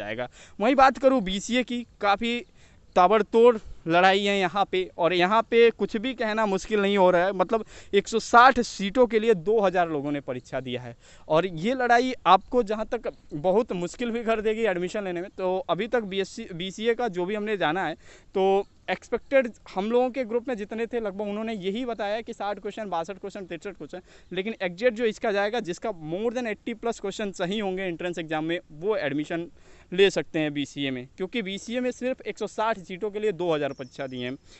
जाएगा वहीं बात करूँ बी की काफ़ी ताबड़तोड़ लड़ाई है यहाँ पे और यहाँ पे कुछ भी कहना मुश्किल नहीं हो रहा है मतलब 160 सीटों के लिए 2000 लोगों ने परीक्षा दिया है और ये लड़ाई आपको जहाँ तक बहुत मुश्किल भी कर देगी एडमिशन लेने में तो अभी तक बी एस का जो भी हमने जाना है तो एक्सपेक्टेड हम लोगों के ग्रुप में जितने थे लगभग उन्होंने यही बताया कि साठ क्वेश्चन बासठ क्वेश्चन तिरसठ क्वेश्चन लेकिन एग्जैक्ट जो इसका जाएगा जिसका more than eighty plus question सही होंगे एंट्रेंस एग्जाम में वो एडमिशन ले सकते हैं बी में क्योंकि बी में सिर्फ एक सीटों के लिए दो हज़ार परीक्षा दी हैं